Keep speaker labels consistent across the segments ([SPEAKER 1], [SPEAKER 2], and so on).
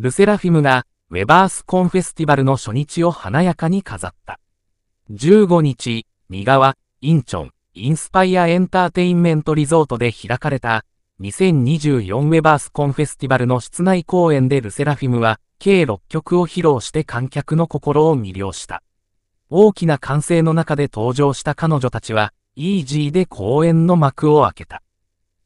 [SPEAKER 1] ルセラフィムが、ウェバースコンフェスティバルの初日を華やかに飾った。15日、三河、インチョン、インスパイアエンターテインメントリゾートで開かれた、2024ウェバースコンフェスティバルの室内公演でルセラフィムは、計6曲を披露して観客の心を魅了した。大きな歓声の中で登場した彼女たちは、イージーで公演の幕を開けた。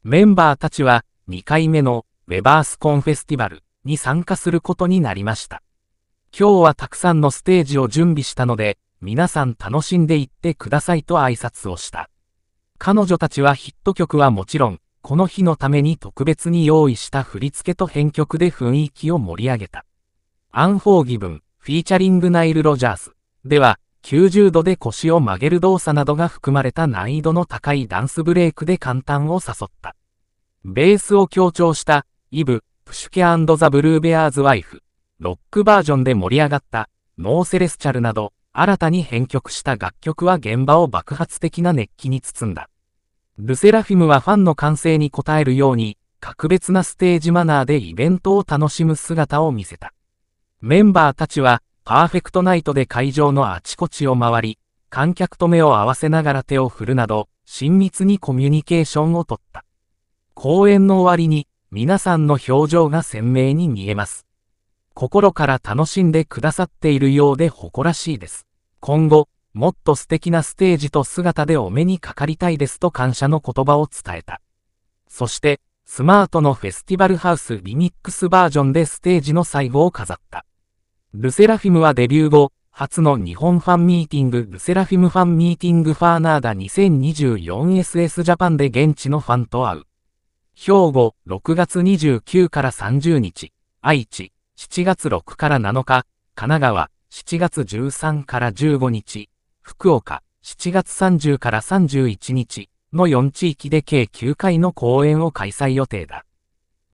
[SPEAKER 1] メンバーたちは、2回目のウェバースコンフェスティバルに参加することになりました。今日はたくさんのステージを準備したので、皆さん楽しんでいってくださいと挨拶をした。彼女たちはヒット曲はもちろん、この日のために特別に用意した振り付けと編曲で雰囲気を盛り上げた。アンフォーギブン、フィーチャリングナイル・ロジャースでは、90度で腰を曲げる動作などが含まれた難易度の高いダンスブレイクで簡単を誘った。ベースを強調した、イブ、シュケザ・ブルーベアーズ・ワイフ、ロックバージョンで盛り上がった、ノーセレスチャルなど、新たに編曲した楽曲は現場を爆発的な熱気に包んだ。ルセラフィムはファンの歓声に応えるように、格別なステージマナーでイベントを楽しむ姿を見せた。メンバーたちは、パーフェクトナイトで会場のあちこちを回り、観客と目を合わせながら手を振るなど、親密にコミュニケーションをとった。公演の終わりに、皆さんの表情が鮮明に見えます。心から楽しんでくださっているようで誇らしいです。今後、もっと素敵なステージと姿でお目にかかりたいですと感謝の言葉を伝えた。そして、スマートのフェスティバルハウスリミックスバージョンでステージの最後を飾った。ルセラフィムはデビュー後、初の日本ファンミーティングルセラフィムファンミーティングファーナーダ 2024SS ジャパンで現地のファンと会う。兵庫6月29から30日、愛知7月6から7日、神奈川7月13から15日、福岡7月30から31日の4地域で計9回の公演を開催予定だ。